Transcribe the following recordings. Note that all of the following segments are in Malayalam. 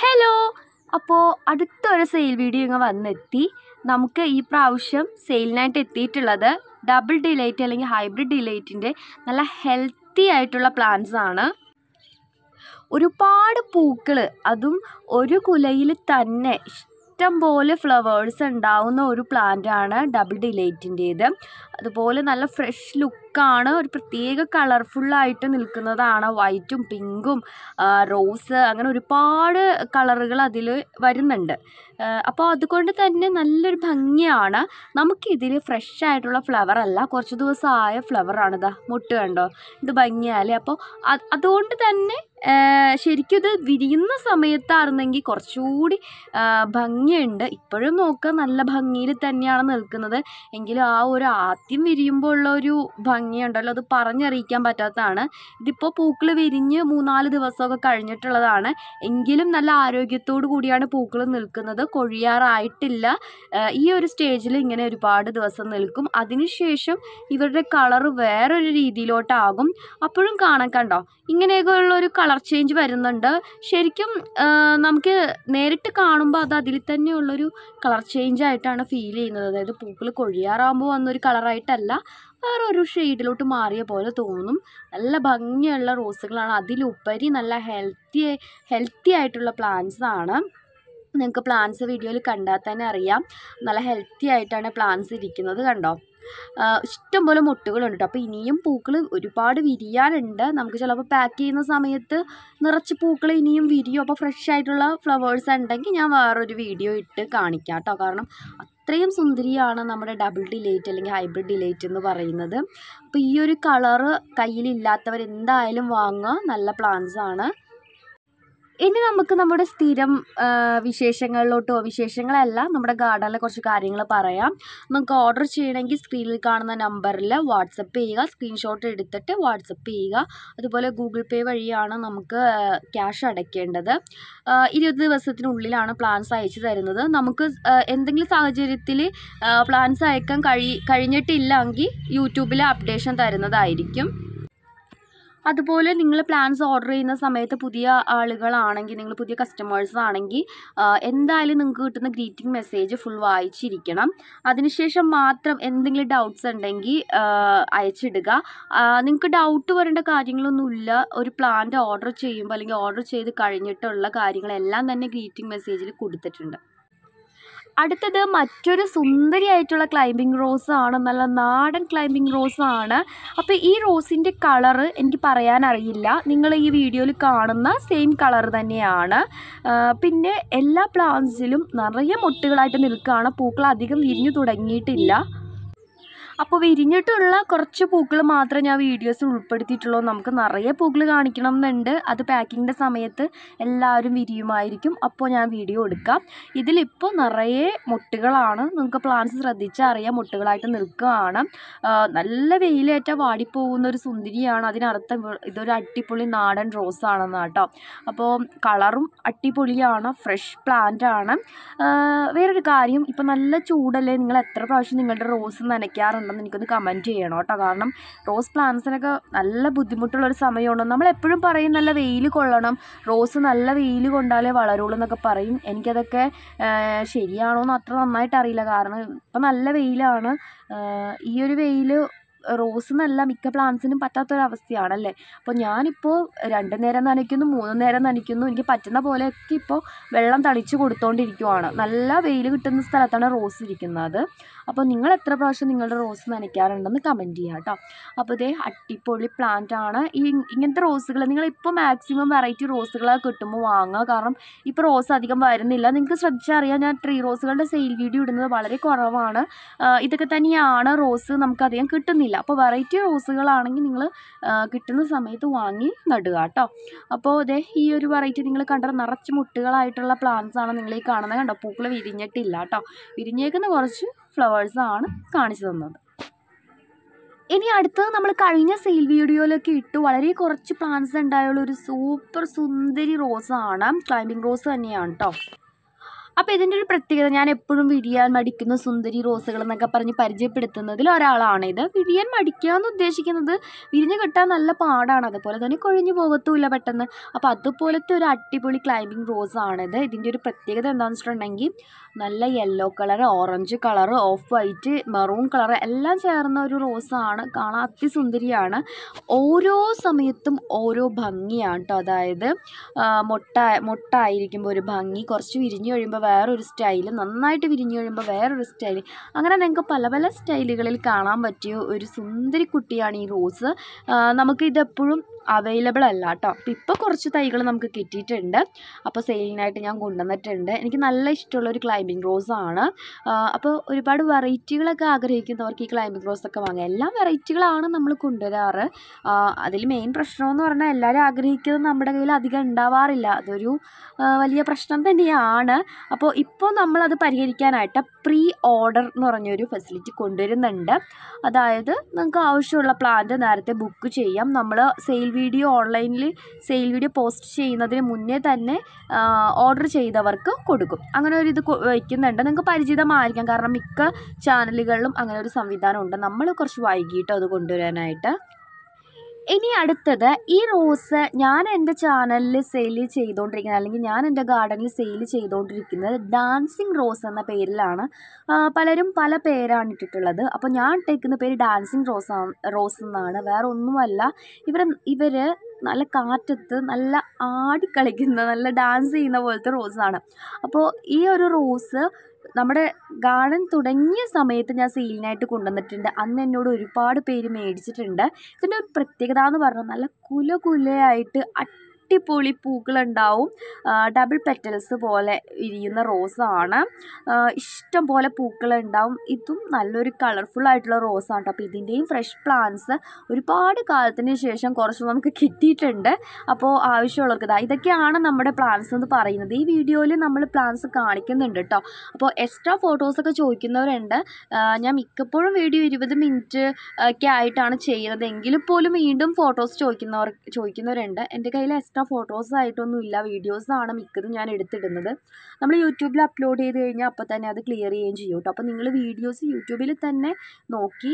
ഹലോ അപ്പോൾ അടുത്തൊരു സെയിൽ വീഡിയോ ഇങ്ങ് വന്നെത്തി നമുക്ക് ഈ പ്രാവശ്യം സെയിലിനായിട്ട് എത്തിയിട്ടുള്ളത് ഡബിൾ ഡിലൈറ്റ് അല്ലെങ്കിൽ ഹൈബ്രിഡ് ഡിലൈറ്റിൻ്റെ നല്ല ഹെൽത്തി ആയിട്ടുള്ള പ്ലാന്റ്സ് ആണ് ഒരുപാട് പൂക്കൾ അതും ഒരു കുലയിൽ തന്നെ ഇഷ്ടം പോലെ ഫ്ലവേഴ്സ് ഉണ്ടാവുന്ന ഒരു പ്ലാന്റ് ആണ് ഡബിൾ ഡിലൈറ്റിൻ്റേത് അതുപോലെ നല്ല ഫ്രഷ് ലുക്ക് ലുക്കാണ് ഒരു പ്രത്യേക കളർഫുള്ളായിട്ട് നിൽക്കുന്നതാണ് വൈറ്റും പിങ്കും റോസ് അങ്ങനെ ഒരുപാട് കളറുകൾ അതിൽ വരുന്നുണ്ട് അപ്പോൾ അതുകൊണ്ട് തന്നെ നല്ലൊരു ഭംഗിയാണ് നമുക്കിതിൽ ഫ്രഷ് ആയിട്ടുള്ള ഫ്ലവർ അല്ല കുറച്ച് ദിവസമായ ഫ്ലവറാണിത് മുട്ട് കണ്ടോ ഇത് ഭംഗിയാലേ അപ്പോൾ അതുകൊണ്ട് തന്നെ ശരിക്കും ഇത് വിരിയുന്ന സമയത്തായിരുന്നെങ്കിൽ കുറച്ചുകൂടി ഭംഗിയുണ്ട് ഇപ്പോഴും നോക്കുക നല്ല ഭംഗിയിൽ തന്നെയാണ് നിൽക്കുന്നത് എങ്കിലും ആ ഒരു ആദ്യം വിരിയുമ്പോൾ ഉള്ള ഒരു ഭംഗി ഭംഗിയുണ്ടല്ലോ അത് പറഞ്ഞറിയിക്കാൻ പറ്റാത്തതാണ് ഇതിപ്പോൾ പൂക്കൾ വിരിഞ്ഞ് മൂന്നാല് ദിവസമൊക്കെ കഴിഞ്ഞിട്ടുള്ളതാണ് എങ്കിലും നല്ല ആരോഗ്യത്തോടു കൂടിയാണ് പൂക്കൾ നിൽക്കുന്നത് കൊഴിയാറായിട്ടില്ല ഈ ഒരു സ്റ്റേജിൽ ഇങ്ങനെ ഒരുപാട് ദിവസം നിൽക്കും അതിനുശേഷം ഇവരുടെ കളർ വേറൊരു രീതിയിലോട്ടാകും അപ്പോഴും കാണാൻ കണ്ടോ ഇങ്ങനെയൊക്കെയുള്ള ഒരു കളർ ചേഞ്ച് വരുന്നുണ്ട് ശരിക്കും നമുക്ക് നേരിട്ട് കാണുമ്പോൾ അത് അതിൽ തന്നെയുള്ളൊരു കളർ ചേഞ്ച് ആയിട്ടാണ് ഫീൽ ചെയ്യുന്നത് അതായത് പൂക്കൾ കൊഴിയാറാകുമ്പോൾ വന്നൊരു കളറായിട്ടല്ല ഒരു ഷെയ്ഡിലോട്ട് മാറിയ പോലെ തോന്നും നല്ല ഭംഗിയുള്ള റോസുകളാണ് അതിലുപരി നല്ല ഹെൽത്തി ഹെൽത്തി ആയിട്ടുള്ള പ്ലാന്റ്സ് ആണ് നിങ്ങൾക്ക് പ്ലാന്റ്സ് വീഡിയോയിൽ കണ്ടാൽ തന്നെ അറിയാം നല്ല ഹെൽത്തി ആയിട്ടാണ് പ്ലാന്റ്സ് ഇരിക്കുന്നത് കണ്ടോ ഇഷ്ടംപോലെ മുട്ടുകളുണ്ട് കേട്ടോ അപ്പോൾ ഇനിയും പൂക്കൾ ഒരുപാട് വിരിയാനുണ്ട് നമുക്ക് ചിലപ്പോൾ പാക്ക് ചെയ്യുന്ന സമയത്ത് നിറച്ച് പൂക്കൾ ഇനിയും വിരിയും അപ്പോൾ ഫ്രഷ് ആയിട്ടുള്ള ഫ്ലവേഴ്സ് ഉണ്ടെങ്കിൽ ഞാൻ വേറൊരു വീഡിയോ ഇട്ട് കാണിക്കാം കേട്ടോ കാരണം അത്രയും സുന്ദരിയാണ് നമ്മുടെ ഡബിൾ ഡിലേറ്റ് അല്ലെങ്കിൽ ഹൈബ്രിഡ് ഡിലേറ്റ് എന്ന് പറയുന്നത് അപ്പോൾ ഈ ഒരു കളറ് കയ്യിലില്ലാത്തവർ എന്തായാലും വാങ്ങുക നല്ല പ്ലാന്റ്സ് ആണ് ഇനി നമുക്ക് നമ്മുടെ സ്ഥിരം വിശേഷങ്ങളിലോട്ടോ വിശേഷങ്ങളല്ല നമ്മുടെ ഗാർഡനിലെ കുറച്ച് കാര്യങ്ങൾ പറയാം നമുക്ക് ഓർഡർ ചെയ്യണമെങ്കിൽ സ്ക്രീനിൽ കാണുന്ന നമ്പറിൽ വാട്സപ്പ് ചെയ്യുക സ്ക്രീൻഷോട്ട് എടുത്തിട്ട് വാട്സപ്പ് ചെയ്യുക അതുപോലെ ഗൂഗിൾ പേ വഴിയാണ് നമുക്ക് ക്യാഷ് അടയ്ക്കേണ്ടത് ഇരുപത് ദിവസത്തിനുള്ളിലാണ് പ്ലാൻസ് അയച്ചു തരുന്നത് നമുക്ക് എന്തെങ്കിലും സാഹചര്യത്തിൽ പ്ലാൻസ് അയക്കാൻ കഴി കഴിഞ്ഞിട്ടില്ലെങ്കിൽ യൂട്യൂബിൽ അപ്ഡേഷൻ തരുന്നതായിരിക്കും അതുപോലെ നിങ്ങൾ പ്ലാൻസ് ഓർഡർ ചെയ്യുന്ന സമയത്ത് പുതിയ ആളുകളാണെങ്കിൽ നിങ്ങൾ പുതിയ കസ്റ്റമേഴ്സ് ആണെങ്കിൽ എന്തായാലും നിങ്ങൾക്ക് കിട്ടുന്ന ഗ്രീറ്റിംഗ് മെസ്സേജ് ഫുൾ വായിച്ചിരിക്കണം അതിനുശേഷം മാത്രം എന്തെങ്കിലും ഡൗട്ട്സ് ഉണ്ടെങ്കിൽ അയച്ചിടുക നിങ്ങൾക്ക് ഡൗട്ട് വരേണ്ട കാര്യങ്ങളൊന്നുമില്ല ഒരു പ്ലാന്റ് ഓർഡർ ചെയ്യുമ്പോൾ അല്ലെങ്കിൽ ഓർഡർ ചെയ്ത് കഴിഞ്ഞിട്ടുള്ള കാര്യങ്ങളെല്ലാം തന്നെ ഗ്രീറ്റിംഗ് മെസ്സേജിൽ കൊടുത്തിട്ടുണ്ട് അടുത്തത് മറ്റൊരു സുന്ദരിയായിട്ടുള്ള ക്ലൈമ്പിംഗ് റോസ് ആണ് നല്ല നാടൻ ക്ലൈമ്പിംഗ് റോസ് ആണ് അപ്പോൾ ഈ റോസിൻ്റെ കളറ് എനിക്ക് പറയാൻ അറിയില്ല നിങ്ങൾ ഈ വീഡിയോയിൽ കാണുന്ന സെയിം കളർ തന്നെയാണ് പിന്നെ എല്ലാ പ്ലാന്റ്സിലും നിറയെ മുട്ടുകളായിട്ട് നിൽക്കുകയാണ് പൂക്കൾ അധികം വിരിഞ്ഞു തുടങ്ങിയിട്ടില്ല അപ്പോൾ വിരിഞ്ഞിട്ടുള്ള കുറച്ച് പൂക്കൾ മാത്രമേ ഞാൻ വീഡിയോസിൽ ഉൾപ്പെടുത്തിയിട്ടുള്ളൂ നമുക്ക് നിറയെ പൂക്കൾ കാണിക്കണം എന്നുണ്ട് അത് പാക്കിങ്ങിൻ്റെ സമയത്ത് എല്ലാവരും വിരിയുമായിരിക്കും അപ്പോൾ ഞാൻ വീഡിയോ എടുക്കാം ഇതിലിപ്പോൾ നിറയെ മുട്ടുകളാണ് നിങ്ങൾക്ക് പ്ലാന്റ്സ് ശ്രദ്ധിച്ചാൽ അറിയാം മുട്ടുകളായിട്ട് നിൽക്കുകയാണ് നല്ല വെയിലേറ്റ വാടിപ്പോകുന്ന ഒരു സുന്ദരിയാണ് അതിനർത്ഥം ഇതൊരു അട്ടിപ്പൊളി നാടൻ ആണെന്ന് കേട്ടോ അപ്പോൾ കളറും അട്ടിപ്പൊളിയാണ് ഫ്രഷ് പ്ലാന്റാണ് വേറൊരു കാര്യം ഇപ്പം നല്ല ചൂടല്ലേ നിങ്ങൾ എത്ര പ്രാവശ്യം നിങ്ങളുടെ റോസ് നനയ്ക്കാറുണ്ട് കാണണമെന്ന് എനിക്കൊന്ന് കമൻറ്റ് ചെയ്യണം കേട്ടോ കാരണം റോസ് പ്ലാന്റ്സിനൊക്കെ നല്ല ബുദ്ധിമുട്ടുള്ള ഒരു സമയമാണ് നമ്മളെപ്പോഴും പറയും നല്ല വെയിൽ കൊള്ളണം റോസ് നല്ല വെയിൽ കൊണ്ടാലേ വളരുള്ളൂ എന്നൊക്കെ പറയും എനിക്കതൊക്കെ ശരിയാണോ എന്ന് അത്ര നന്നായിട്ട് അറിയില്ല കാരണം ഇപ്പം നല്ല വെയിലാണ് ഈ ഒരു വെയിൽ റോസ് എന്നല്ല മിക്ക പ്ലാന്റ്സിനും പറ്റാത്തൊരവസ്ഥയാണല്ലേ അപ്പോൾ ഞാനിപ്പോൾ രണ്ട് നേരം നനയ്ക്കുന്നു മൂന്ന് നേരം നനയ്ക്കുന്നു എനിക്ക് പറ്റുന്ന പോലെയൊക്കെ ഇപ്പോൾ വെള്ളം തളിച്ച് കൊടുത്തോണ്ടിരിക്കുവാണ് നല്ല വെയിൽ കിട്ടുന്ന സ്ഥലത്താണ് റോസ് ഇരിക്കുന്നത് അപ്പോൾ നിങ്ങൾ എത്ര പ്രാവശ്യം നിങ്ങളുടെ റോസ് നനയ്ക്കാറുണ്ടെന്ന് കമൻറ്റ് ചെയ്യാം കേട്ടോ അപ്പോൾ ഇതേ അട്ടിപ്പൊളി പ്ലാന്റ് ആണ് ഈ ഇങ്ങനത്തെ റോസുകൾ നിങ്ങളിപ്പോൾ മാക്സിമം വെറൈറ്റി റോസുകളൊക്കെ കിട്ടുമ്പോൾ വാങ്ങുക കാരണം ഇപ്പോൾ റോസ് അധികം വരുന്നില്ല നിങ്ങൾക്ക് ശ്രദ്ധിച്ചറിയാം ഞാൻ ട്രീ റോസുകളുടെ സെയിൽ വീഡിയോ ഇടുന്നത് വളരെ കുറവാണ് ഇതൊക്കെ തന്നെയാണ് റോസ് നമുക്കധികം കിട്ടുന്നില്ല കിട്ടില്ല അപ്പോൾ വെറൈറ്റി റോസുകളാണെങ്കിൽ നിങ്ങൾ കിട്ടുന്ന സമയത്ത് വാങ്ങി നടുക കേട്ടോ അപ്പോൾ ഇതേ ഈ ഒരു വെറൈറ്റി നിങ്ങൾ കണ്ട നിറച്ച് മുട്ടുകളായിട്ടുള്ള പ്ലാന്റ്സ് ആണ് നിങ്ങൾ ഈ കാണുന്നത് കണ്ടോ പൂക്കൾ വിരിഞ്ഞിട്ടില്ല കേട്ടോ വിരിഞ്ഞേക്കുന്ന കുറച്ച് ഫ്ലവേഴ്സാണ് കാണിച്ചു തന്നത് ഇനി അടുത്തത് നമ്മൾ കഴിഞ്ഞ സെയിൽ വീഡിയോയിലൊക്കെ ഇട്ട് വളരെ കുറച്ച് പ്ലാന്റ്സ് ഉണ്ടായുള്ള ഒരു സൂപ്പർ സുന്ദരി റോസാണ് ക്ലൈമ്പിംഗ് റോസ് തന്നെയാണ് കേട്ടോ അപ്പോൾ ഇതിന്റെ ഒരു പ്രത്യേകത ഞാൻ എപ്പോഴും വിരിയാൻ മടിക്കുന്ന സുന്ദരി റോസുകൾ എന്നൊക്കെ പറഞ്ഞ് പരിചയപ്പെടുത്തുന്നതിൽ ഒരാളാണ് ഇത് വിരിയാൻ മടിക്കുക എന്ന് ഉദ്ദേശിക്കുന്നത് വിരിഞ്ഞ് കിട്ടാൻ നല്ല പാടാണ് അതുപോലെ തന്നെ കൊഴിഞ്ഞു പോകത്തുമില്ല പെട്ടെന്ന് അപ്പോൾ അതുപോലത്തെ ഒരു അടിപൊളി ക്ലൈമ്പിംഗ് ഇത് ഇതിന്റെ ഒരു പ്രത്യേകത എന്താണെന്ന് വെച്ചിട്ടുണ്ടെങ്കിൽ നല്ല yellow colour orange colour off white maroon colour എല്ലാം ചേർന്ന ഒരു ആണ് കാണാൻ അതിസുന്ദരിയാണ് ഓരോ സമയത്തും ഓരോ ഭംഗിയാണ് കേട്ടോ അതായത് മുട്ട മുട്ടായിരിക്കുമ്പോൾ ഒരു ഭംഗി കുറച്ച് വിരിഞ്ഞു കഴിയുമ്പോൾ വേറൊരു സ്റ്റൈൽ നന്നായിട്ട് വിരിഞ്ഞു കഴിയുമ്പോൾ വേറൊരു സ്റ്റൈൽ അങ്ങനെ നിങ്ങൾക്ക് പല പല സ്റ്റൈലുകളിൽ കാണാൻ പറ്റിയ ഒരു സുന്ദരി കുട്ടിയാണ് ഈ റോസ് നമുക്കിതെപ്പോഴും അവൈലബിൾ അല്ല കേട്ടോ അപ്പം ഇപ്പോൾ കുറച്ച് തൈകൾ നമുക്ക് കിട്ടിയിട്ടുണ്ട് അപ്പോൾ സെയിലിനായിട്ട് ഞാൻ കൊണ്ടുവന്നിട്ടുണ്ട് എനിക്ക് നല്ല ഇഷ്ടമുള്ള ഇഷ്ടമുള്ളൊരു ക്ലൈമ്പിംഗ് ആണ് അപ്പോൾ ഒരുപാട് വെറൈറ്റികളൊക്കെ ആഗ്രഹിക്കുന്നവർക്ക് ഈ ക്ലൈമ്പിംഗ് റോസൊക്കെ വാങ്ങാം എല്ലാ വെറൈറ്റികളാണ് നമ്മൾ കൊണ്ടുവരാറ് അതിൽ മെയിൻ പ്രശ്നമെന്ന് പറഞ്ഞാൽ എല്ലാവരും ആഗ്രഹിക്കുന്നത് നമ്മുടെ കയ്യിൽ അധികം ഉണ്ടാവാറില്ല അതൊരു വലിയ പ്രശ്നം തന്നെയാണ് അപ്പോൾ ഇപ്പോൾ നമ്മളത് പരിഹരിക്കാനായിട്ട് പ്രീ ഓർഡർ എന്ന് പറഞ്ഞൊരു ഫെസിലിറ്റി കൊണ്ടുവരുന്നുണ്ട് അതായത് നിങ്ങൾക്ക് ആവശ്യമുള്ള പ്ലാന്റ് നേരത്തെ ബുക്ക് ചെയ്യാം നമ്മൾ സെയിൽ വീഡിയോ ഓൺലൈനിൽ സെയിൽ വീഡിയോ പോസ്റ്റ് ചെയ്യുന്നതിന് മുന്നേ തന്നെ ഓർഡർ ചെയ്തവർക്ക് കൊടുക്കും അങ്ങനെ ഒരു ഇത് വയ്ക്കുന്നുണ്ട് നിങ്ങൾക്ക് പരിചിതമായിരിക്കാം കാരണം മിക്ക ചാനലുകളിലും അങ്ങനെ ഒരു സംവിധാനം ഉണ്ട് നമ്മൾ കുറച്ച് വൈകിട്ടോ അത് കൊണ്ടുവരാനായിട്ട് ഇനി അടുത്തത് ഈ റോസ് ഞാൻ എൻ്റെ ചാനലിൽ സെയിൽ ചെയ്തുകൊണ്ടിരിക്കുന്നത് അല്ലെങ്കിൽ ഞാൻ എൻ്റെ ഗാർഡനിൽ സെയിൽ ചെയ്തുകൊണ്ടിരിക്കുന്നത് ഡാൻസിങ് റോസ് എന്ന പേരിലാണ് പലരും പല പേരാണ് ഇട്ടിട്ടുള്ളത് അപ്പോൾ ഞാൻ ഇട്ടേക്കുന്ന പേര് ഡാൻസിങ് റോസ് റോസ് എന്നാണ് വേറെ ഒന്നുമല്ല ഇവർ ഇവർ നല്ല കാറ്റത്ത് നല്ല ആടിക്കളിക്കുന്ന നല്ല ഡാൻസ് ചെയ്യുന്ന പോലത്തെ റോസാണ് അപ്പോൾ ഈ ഒരു റോസ് നമ്മുടെ ഗാർഡൻ തുടങ്ങിയ സമയത്ത് ഞാൻ സെയിലിനായിട്ട് കൊണ്ടുവന്നിട്ടുണ്ട് അന്ന് എന്നോട് ഒരുപാട് പേര് മേടിച്ചിട്ടുണ്ട് ഇതിൻ്റെ ഒരു പ്രത്യേകത എന്ന് പറഞ്ഞാൽ നല്ല കുല കുലയായിട്ട് അടിപൊളി പൂക്കളുണ്ടാവും ഡബിൾ പെറ്റൽസ് പോലെ ഇരിക്കുന്ന റോസാണ് ഇഷ്ടം പോലെ പൂക്കളുണ്ടാവും ഇതും നല്ലൊരു കളർഫുൾ ആയിട്ടുള്ള റോസാണ് കേട്ടോ അപ്പോൾ ഇതിൻ്റെയും ഫ്രഷ് പ്ലാന്റ്സ് ഒരുപാട് കാലത്തിന് ശേഷം കുറച്ച് നമുക്ക് കിട്ടിയിട്ടുണ്ട് അപ്പോൾ ആവശ്യമുള്ളവർക്ക് ഇതാ ഇതൊക്കെയാണ് നമ്മുടെ പ്ലാന്റ്സ് എന്ന് പറയുന്നത് ഈ വീഡിയോയിൽ നമ്മൾ പ്ലാന്റ്സ് കാണിക്കുന്നുണ്ട് കേട്ടോ അപ്പോൾ എക്സ്ട്രാ ഫോട്ടോസൊക്കെ ചോദിക്കുന്നവരുണ്ട് ഞാൻ മിക്കപ്പോഴും വീഡിയോ ഇരുപത് മിനിറ്റ് ഒക്കെ ആയിട്ടാണ് ചെയ്യുന്നത് എങ്കിലും പോലും വീണ്ടും ഫോട്ടോസ് ചോദിക്കുന്നവർ ചോദിക്കുന്നവരുണ്ട് എൻ്റെ കയ്യിൽ എക്സ്ട്രാ എക്സ്ട്രാ ഫോട്ടോസ് ആയിട്ടൊന്നുമില്ല വീഡിയോസാണ് മിക്കതും ഞാൻ എടുത്തിടുന്നത് നമ്മൾ യൂട്യൂബിൽ അപ്ലോഡ് ചെയ്ത് കഴിഞ്ഞാൽ അപ്പോൾ തന്നെ അത് ക്ലിയർ ചെയ്യുകയും ചെയ്യും കേട്ടോ അപ്പോൾ നിങ്ങൾ വീഡിയോസ് യൂട്യൂബിൽ തന്നെ നോക്കി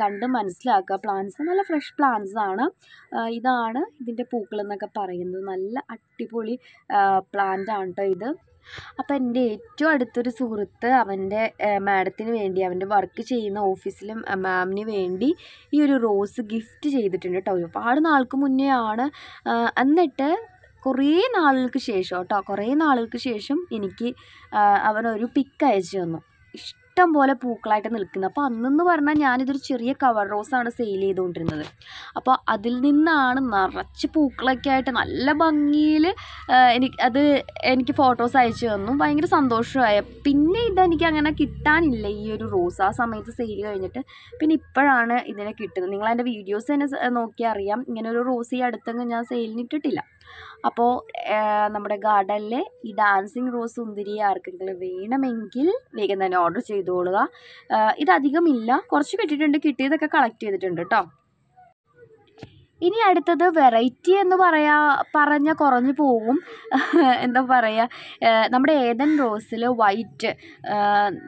കണ്ട് മനസ്സിലാക്കുക പ്ലാന്റ്സ് നല്ല ഫ്രഷ് പ്ലാന്റ്സ് ആണ് ഇതാണ് ഇതിൻ്റെ എന്നൊക്കെ പറയുന്നത് നല്ല അടിപൊളി പ്ലാന്റ് ആണ് കേട്ടോ ഇത് അപ്പം എൻ്റെ ഏറ്റവും അടുത്തൊരു സുഹൃത്ത് അവൻ്റെ മാഡത്തിന് വേണ്ടി അവൻ്റെ വർക്ക് ചെയ്യുന്ന ഓഫീസിലും മാമിന് വേണ്ടി ഈ ഒരു റോസ് ഗിഫ്റ്റ് ചെയ്തിട്ടുണ്ട് കേട്ടോ ഒരുപാട് നാൾക്ക് മുന്നേ ആണ് എന്നിട്ട് കുറേ നാളുകൾക്ക് ശേഷം കേട്ടോ കുറേ നാളുകൾക്ക് ശേഷം എനിക്ക് അവനൊരു പിക്ക് അയച്ചു തന്നു ഇഷ്ടം പോലെ പൂക്കളായിട്ട് നിൽക്കുന്നത് അപ്പോൾ അന്നെന്ന് പറഞ്ഞാൽ ഞാനിതൊരു ചെറിയ കവർ റോസാണ് സെയിൽ ചെയ്തുകൊണ്ടിരുന്നത് അപ്പോൾ അതിൽ നിന്നാണ് നിറച്ച് പൂക്കളൊക്കെ ആയിട്ട് നല്ല ഭംഗിയിൽ എനിക്ക് അത് എനിക്ക് ഫോട്ടോസ് അയച്ചു തന്നു ഭയങ്കര സന്തോഷമായ പിന്നെ ഇതെനിക്ക് അങ്ങനെ കിട്ടാനില്ല ഈ ഒരു റോസ് ആ സമയത്ത് സെയിൽ കഴിഞ്ഞിട്ട് പിന്നെ ഇപ്പോഴാണ് ഇതിനെ കിട്ടുന്നത് നിങ്ങൾ എൻ്റെ വീഡിയോസ് തന്നെ നോക്കി അറിയാം ഇങ്ങനെ ഒരു റോസ് ഈ അടുത്തങ്ങ് ഞാൻ സെയിലിന് ഇട്ടിട്ടില്ല അപ്പോൾ നമ്മുടെ ഗാർഡനിൽ ഈ ഡാൻസിങ് റോസ് സുന്ദരി ആർക്കെങ്കിലും വേണമെങ്കിൽ വേഗം തന്നെ ഓർഡർ ചെയ്തോളുക ഇതധികമില്ല കുറച്ച് കിട്ടിയിട്ടുണ്ട് കിട്ടിയതൊക്കെ കളക്ട് ചെയ്തിട്ടുണ്ട് കേട്ടോ ഇനി അടുത്തത് വെറൈറ്റി എന്ന് പറയാ പറഞ്ഞാൽ കുറഞ്ഞു പോകും എന്താ പറയുക നമ്മുടെ ഏതൻ റോസിൽ വൈറ്റ്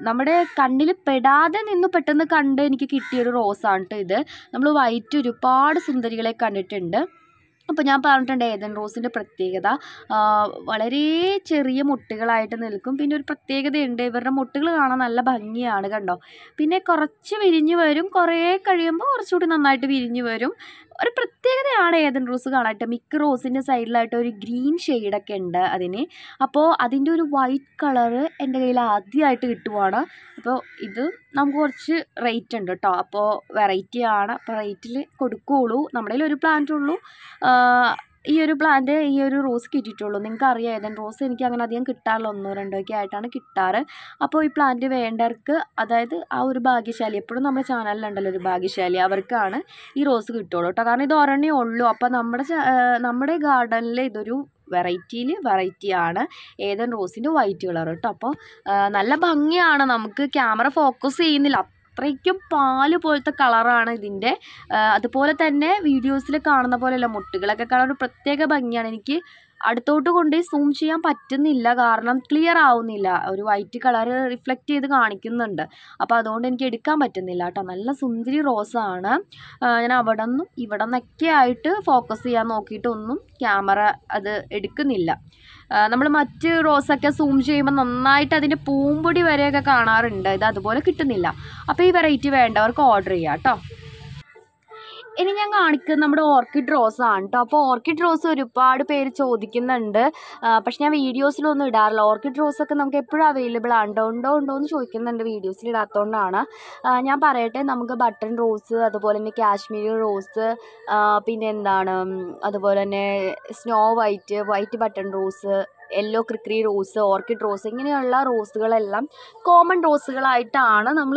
നമ്മുടെ കണ്ണിൽ പെടാതെ നിന്ന് പെട്ടെന്ന് കണ്ട് എനിക്ക് കിട്ടിയൊരു റോസാണ് കേട്ടോ ഇത് നമ്മൾ വൈറ്റ് ഒരുപാട് സുന്ദരികളെ കണ്ടിട്ടുണ്ട് അപ്പോൾ ഞാൻ പറഞ്ഞിട്ടുണ്ട് ഏതൻ റോസിൻ്റെ പ്രത്യേകത വളരെ ചെറിയ മുട്ടുകളായിട്ട് നിൽക്കും പിന്നെ ഒരു പ്രത്യേകതയുണ്ട് ഇവരുടെ മുട്ടുകൾ കാണാൻ നല്ല ഭംഗിയാണ് കണ്ടോ പിന്നെ കുറച്ച് വിരിഞ്ഞ് വരും കുറേ കഴിയുമ്പോൾ കുറച്ചുകൂടി നന്നായിട്ട് വിരിഞ്ഞ് വരും ഒരു പ്രത്യേകതയാണ് ഏതൻ റോസ് കാണാനായിട്ട് മിക്ക റോസിൻ്റെ സൈഡിലായിട്ട് ഒരു ഗ്രീൻ ഷെയ്ഡൊക്കെ ഉണ്ട് അതിന് അപ്പോൾ അതിൻ്റെ ഒരു വൈറ്റ് കളറ് എൻ്റെ കയ്യിൽ ആദ്യമായിട്ട് കിട്ടുവാണ് അപ്പോൾ ഇത് നമുക്ക് കുറച്ച് റേറ്റ് ഉണ്ട് കേട്ടോ അപ്പോൾ വെറൈറ്റി ആണ് അപ്പോൾ റേറ്റിൽ കൊടുക്കുകയുള്ളൂ നമ്മുടെ കയ്യിൽ ഒരു പ്ലാന്റ് ഉള്ളൂ ഈ ഒരു പ്ലാന്റ് ഈ ഒരു റോസ് കിട്ടിയിട്ടുള്ളൂ നിങ്ങൾക്ക് അറിയാം ഏതാണ് റോസ് എനിക്ക് അങ്ങനെ അധികം കിട്ടാറുള്ള ഒന്നോ രണ്ടോ ഒക്കെ ആയിട്ടാണ് കിട്ടാറ് അപ്പോൾ ഈ പ്ലാന്റ് വേണ്ടവർക്ക് അതായത് ആ ഒരു ഭാഗ്യശാലി എപ്പോഴും നമ്മുടെ ചാനലിലുണ്ടല്ലോ ഒരു ഭാഗ്യശാലി അവർക്കാണ് ഈ റോസ് കിട്ടുള്ളൂ കേട്ടോ കാരണം ഇത് ഒരെണ്ണേ ഉള്ളൂ അപ്പോൾ നമ്മുടെ നമ്മുടെ ഗാർഡനിൽ ഇതൊരു വെറൈറ്റിയിൽ വെറൈറ്റി ആണ് ഏതൻ റോസിൻ്റെ വൈറ്റ് കളർ കേട്ടോ അപ്പോൾ നല്ല ഭംഗിയാണ് നമുക്ക് ക്യാമറ ഫോക്കസ് ചെയ്യുന്നില്ല അത്രയ്ക്കും പാല് പോലത്തെ കളറാണ് ഇതിൻ്റെ അതുപോലെ തന്നെ വീഡിയോസിൽ കാണുന്ന പോലെയല്ല മുട്ടുകളൊക്കെ കാണാൻ ഒരു പ്രത്യേക ഭംഗിയാണ് എനിക്ക് അടുത്തോട്ട് കൊണ്ട് സൂം ചെയ്യാൻ പറ്റുന്നില്ല കാരണം ക്ലിയർ ആവുന്നില്ല ഒരു വൈറ്റ് കളർ റിഫ്ലക്റ്റ് ചെയ്ത് കാണിക്കുന്നുണ്ട് അപ്പോൾ അതുകൊണ്ട് എനിക്ക് എടുക്കാൻ പറ്റുന്നില്ല കേട്ടോ നല്ല സുന്ദരി റോസാണ് ഞാൻ അവിടെ നിന്നും ഇവിടെ നിന്നൊക്കെ ആയിട്ട് ഫോക്കസ് ചെയ്യാൻ നോക്കിയിട്ടൊന്നും ക്യാമറ അത് എടുക്കുന്നില്ല നമ്മൾ മറ്റ് റോസൊക്കെ സൂം ചെയ്യുമ്പോൾ നന്നായിട്ട് അതിൻ്റെ പൂമ്പൊടി വരെയൊക്കെ കാണാറുണ്ട് ഇത് അതുപോലെ കിട്ടുന്നില്ല അപ്പോൾ ഈ വെറൈറ്റി വേണ്ടവർക്ക് ഓർഡർ ചെയ്യാം കേട്ടോ ഇനി ഞാൻ കാണിക്കുന്നത് നമ്മുടെ ഓർക്കിഡ് റോസ് ആണ് കേട്ടോ അപ്പോൾ ഓർക്കിഡ് റോസ് ഒരുപാട് പേര് ചോദിക്കുന്നുണ്ട് പക്ഷെ ഞാൻ വീഡിയോസിലൊന്നും ഇടാറില്ല ഓർക്കിഡ് റോസ് ഒക്കെ നമുക്ക് എപ്പോഴും അവൈലബിൾ ആണ് ഉണ്ടോ ഉണ്ടോ ഉണ്ടോ എന്ന് ചോദിക്കുന്നുണ്ട് വീഡിയോസിൽ ഇടാത്തതുകൊണ്ടാണ് ഞാൻ പറയട്ടെ നമുക്ക് ബട്ടൺ റോസ് അതുപോലെ തന്നെ കാശ്മീരി റോസ് പിന്നെ എന്താണ് അതുപോലെ തന്നെ snow white white button rose yellow ക്രിക്രി റോസ് ഓർക്കിഡ് റോസ് ഇങ്ങനെയുള്ള റോസുകളെല്ലാം കോമൺ റോസുകളായിട്ടാണ് നമ്മൾ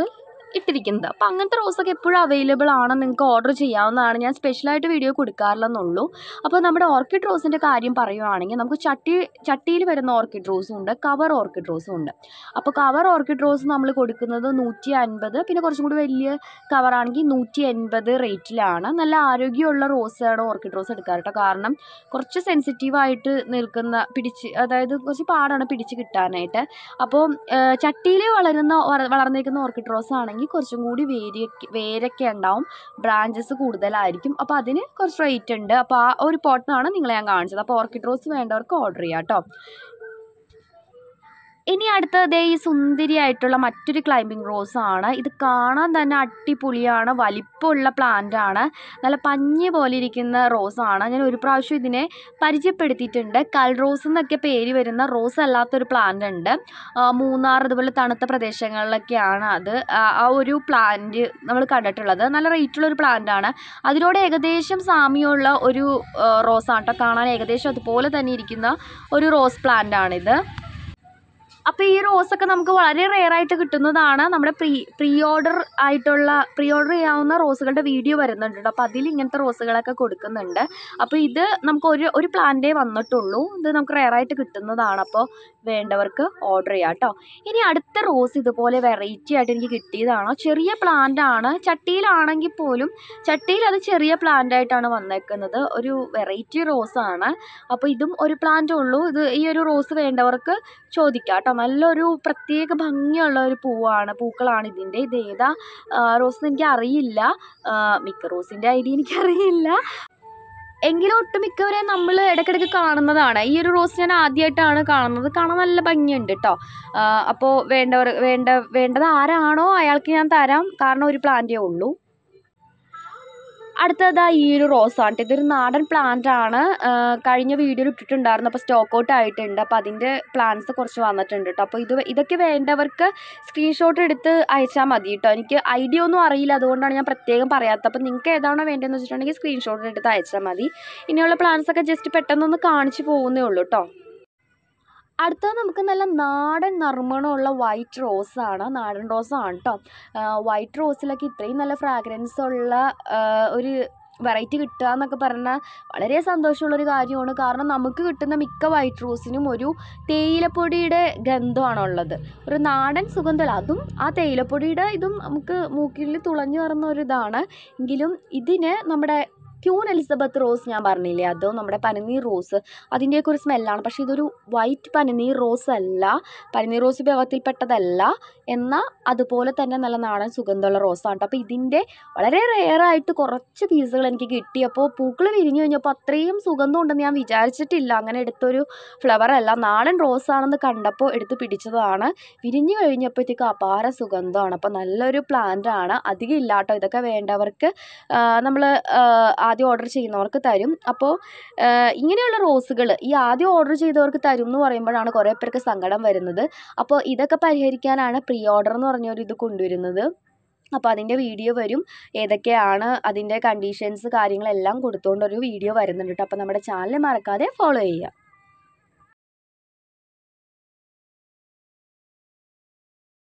ഇട്ടിരിക്കുന്നത് അപ്പോൾ അങ്ങനത്തെ റോസൊക്കെ എപ്പോഴും അവൈലബിൾ ആണ് നിങ്ങൾക്ക് ഓർഡർ ചെയ്യാവുന്നതാണ് ഞാൻ സ്പെഷ്യലായിട്ട് വീഡിയോ കൊടുക്കാറില്ലെന്നുള്ളൂ അപ്പോൾ നമ്മുടെ ഓർക്കിഡ് റോസിൻ്റെ കാര്യം പറയുവാണെങ്കിൽ നമുക്ക് ചട്ടി ചട്ടിയിൽ വരുന്ന ഓർക്കിഡ് റോസും ഉണ്ട് കവർ ഓർക്കിഡ് റോസും ഉണ്ട് അപ്പോൾ കവർ ഓർക്കിഡ് റോസ് നമ്മൾ കൊടുക്കുന്നത് നൂറ്റി അൻപത് പിന്നെ കുറച്ചും കൂടി വലിയ കവറാണെങ്കിൽ നൂറ്റി എൺപത് റേറ്റിലാണ് നല്ല ആരോഗ്യമുള്ള റോസാണ് ഓർക്കിഡ് റോസ് എടുക്കാറ് കാരണം കുറച്ച് സെൻസിറ്റീവായിട്ട് നിൽക്കുന്ന പിടിച്ച് അതായത് കുറച്ച് പാടാണ് പിടിച്ച് കിട്ടാനായിട്ട് അപ്പോൾ ചട്ടിയിൽ വളരുന്ന വളർന്നിരിക്കുന്ന ഓർക്കിഡ് റോസ് ആണെങ്കിൽ ആണെങ്കിൽ കുറച്ചും കൂടി വേരൊക്കെ വേരൊക്കെ ഉണ്ടാവും ബ്രാഞ്ചസ് കൂടുതലായിരിക്കും അപ്പോൾ അതിന് കുറച്ച് റേറ്റ് ഉണ്ട് അപ്പോൾ ആ ഒരു പോട്ടിനാണ് നിങ്ങളെ ഞാൻ കാണിച്ചത് അപ്പോൾ ഓർക്കിഡ് റോസ് വേണ്ടവർക്ക് ഓർഡർ ചെയ്യാം കേട്ടോ ഇനി അടുത്തത് ഈ സുന്ദരിയായിട്ടുള്ള മറ്റൊരു ക്ലൈമ്പിംഗ് റോസ് ആണ് ഇത് കാണാൻ തന്നെ അടിപൊളിയാണ് വലിപ്പമുള്ള പ്ലാന്റ് ആണ് നല്ല പഞ്ഞി പോലെ ഇരിക്കുന്ന റോസ് ആണ് ഞാൻ ഒരു പ്രാവശ്യം ഇതിനെ പരിചയപ്പെടുത്തിയിട്ടുണ്ട് കൽ റോസ് എന്നൊക്കെ പേര് വരുന്ന റോസ് അല്ലാത്തൊരു പ്ലാന്റ് ഉണ്ട് മൂന്നാർ അതുപോലെ തണുത്ത പ്രദേശങ്ങളിലൊക്കെയാണ് അത് ആ ഒരു പ്ലാന്റ് നമ്മൾ കണ്ടിട്ടുള്ളത് നല്ല ഒരു പ്ലാന്റ് ആണ് അതിനോട് ഏകദേശം സാമ്യമുള്ള ഒരു റോസാണ് കേട്ടോ കാണാൻ ഏകദേശം അതുപോലെ തന്നെ ഇരിക്കുന്ന ഒരു റോസ് പ്ലാന്റ് ആണിത് അപ്പോൾ ഈ റോസൊക്കെ നമുക്ക് വളരെ റെയർ ആയിട്ട് കിട്ടുന്നതാണ് നമ്മുടെ പ്രീ പ്രീ ഓർഡർ ആയിട്ടുള്ള പ്രീ ഓർഡർ ചെയ്യാവുന്ന റോസുകളുടെ വീഡിയോ വരുന്നുണ്ട് അപ്പോൾ അതിൽ ഇങ്ങനത്തെ റോസുകളൊക്കെ കൊടുക്കുന്നുണ്ട് അപ്പോൾ ഇത് നമുക്ക് ഒരു ഒരു പ്ലാന്റേ വന്നിട്ടുള്ളൂ ഇത് നമുക്ക് റെയർ ആയിട്ട് കിട്ടുന്നതാണ് അപ്പോൾ വേണ്ടവർക്ക് ഓർഡർ ചെയ്യാം കേട്ടോ ഇനി അടുത്ത റോസ് ഇതുപോലെ വെറൈറ്റി ആയിട്ട് എനിക്ക് കിട്ടിയതാണ് ചെറിയ പ്ലാന്റ് ആണ് ചട്ടിയിലാണെങ്കിൽ പോലും ചട്ടിയിൽ അത് ചെറിയ പ്ലാന്റ് ആയിട്ടാണ് വന്നേക്കുന്നത് ഒരു വെറൈറ്റി റോസാണ് അപ്പോൾ ഇതും ഒരു പ്ലാന്റ് ഉള്ളൂ ഇത് ഈ ഒരു റോസ് വേണ്ടവർക്ക് ചോദിക്കാം കേട്ടോ നല്ലൊരു പ്രത്യേക ഭംഗിയുള്ള ഒരു പൂവാണ് പൂക്കളാണ് ഇതിൻ്റെ ഇത് ഏതാ റോസ് എനിക്ക് അറിയില്ല മിക്ക റോസിൻ്റെ ഐഡിയ എനിക്കറിയില്ല എങ്കിലും ഒട്ടുമിക്കവരെ നമ്മൾ ഇടയ്ക്കിടയ്ക്ക് കാണുന്നതാണ് ഈ ഒരു റോസ് ഞാൻ ആദ്യമായിട്ടാണ് കാണുന്നത് കാണാൻ നല്ല ഭംഗിയുണ്ട് കേട്ടോ അപ്പോൾ വേണ്ടവർ വേണ്ട വേണ്ടത് ആരാണോ അയാൾക്ക് ഞാൻ തരാം കാരണം ഒരു പ്ലാന്റേ ഉള്ളൂ അടുത്തതായി ഈ ഒരു ആണ് ഇതൊരു നാടൻ പ്ലാന്റ് ആണ് കഴിഞ്ഞ വീഡിയോയിൽ ഇട്ടിട്ടുണ്ടായിരുന്നു അപ്പോൾ സ്റ്റോക്ക് ഔട്ട് ആയിട്ടുണ്ട് അപ്പോൾ അതിൻ്റെ പ്ലാന്റ്സ് കുറച്ച് വന്നിട്ടുണ്ട് കേട്ടോ അപ്പോൾ ഇത് ഇതൊക്കെ വേണ്ടവർക്ക് സ്ക്രീൻഷോട്ട് എടുത്ത് അയച്ചാൽ മതി കേട്ടോ എനിക്ക് ഐഡിയ ഒന്നും അറിയില്ല അതുകൊണ്ടാണ് ഞാൻ പ്രത്യേകം പറയാത്തത് അപ്പോൾ നിങ്ങൾക്ക് ഏതാണോ വേണ്ടതെന്ന് വെച്ചിട്ടുണ്ടെങ്കിൽ സ്ക്രീൻഷോട്ട് എടുത്ത് അയച്ചാൽ മതി ഇനിയുള്ള പ്ലാന്റ്സ് ഒക്കെ ജസ്റ്റ് പെട്ടെന്നൊന്ന് കാണിച്ചു പോകുന്നേ ഉള്ളൂ കേട്ടോ അടുത്തത് നമുക്ക് നല്ല നാടൻ നർമ്മണമുള്ള വൈറ്റ് റോസാണ് നാടൻ റോസാണ് കേട്ടോ വൈറ്റ് റോസിലൊക്കെ ഇത്രയും നല്ല ഫ്രാഗ്രൻസ് ഉള്ള ഒരു വെറൈറ്റി കിട്ടുക എന്നൊക്കെ പറഞ്ഞാൽ വളരെ സന്തോഷമുള്ളൊരു കാര്യമാണ് കാരണം നമുക്ക് കിട്ടുന്ന മിക്ക വൈറ്റ് റോസിനും ഒരു തേയിലപ്പൊടിയുടെ ഗന്ധമാണുള്ളത് ഒരു നാടൻ സുഗന്ധമല്ല അതും ആ തേയിലപ്പൊടിയുടെ ഇതും നമുക്ക് മൂക്കിൽ തുളഞ്ഞു വരുന്ന ഒരു ഇതാണ് എങ്കിലും ഇതിന് നമ്മുടെ ക്യൂൺ എലിസബത്ത് റോസ് ഞാൻ പറഞ്ഞില്ലേ അതോ നമ്മുടെ പനിനീർ റോസ് അതിൻ്റെയൊക്കെ ഒരു സ്മെല്ലാണ് പക്ഷേ ഇതൊരു വൈറ്റ് പനിനീർ റോസ് അല്ല പനിനീർ റോസ് വിഭാഗത്തിൽപ്പെട്ടതല്ല എന്നാൽ അതുപോലെ തന്നെ നല്ല നാടൻ സുഗന്ധമുള്ള റോസാണ് കേട്ടോ അപ്പോൾ ഇതിൻ്റെ വളരെ റെയറായിട്ട് കുറച്ച് പീസുകൾ എനിക്ക് കിട്ടിയപ്പോൾ പൂക്കൾ വിരിഞ്ഞു കഴിഞ്ഞപ്പോൾ അത്രയും സുഗന്ധം ഉണ്ടെന്ന് ഞാൻ വിചാരിച്ചിട്ടില്ല അങ്ങനെ എടുത്തൊരു ഫ്ലവർ അല്ല നാടൻ റോസാണെന്ന് കണ്ടപ്പോൾ എടുത്ത് പിടിച്ചതാണ് വിരിഞ്ഞു കഴിഞ്ഞപ്പോഴത്തേക്ക് അപാര സുഗന്ധമാണ് അപ്പോൾ നല്ലൊരു പ്ലാന്റ് ആണ് അധികം ഇല്ലാട്ടോ ഇതൊക്കെ വേണ്ടവർക്ക് നമ്മൾ ആദ്യം ഓർഡർ ചെയ്യുന്നവർക്ക് തരും അപ്പോൾ ഇങ്ങനെയുള്ള റോസുകൾ ഈ ആദ്യം ഓർഡർ ചെയ്തവർക്ക് തരും എന്ന് പറയുമ്പോഴാണ് കുറേ പേർക്ക് സങ്കടം വരുന്നത് അപ്പോൾ ഇതൊക്കെ പരിഹരിക്കാനാണ് പ്രീ ഓർഡർ എന്ന് പറഞ്ഞൊരിത് ഇത് കൊണ്ടുവരുന്നത് അപ്പോൾ അതിൻ്റെ വീഡിയോ വരും ഏതൊക്കെയാണ് അതിൻ്റെ കണ്ടീഷൻസ് കാര്യങ്ങളെല്ലാം കൊടുത്തുകൊണ്ടൊരു വീഡിയോ വരുന്നുണ്ട് കേട്ടോ അപ്പോൾ നമ്മുടെ ചാനൽ മറക്കാതെ ഫോളോ ചെയ്യുക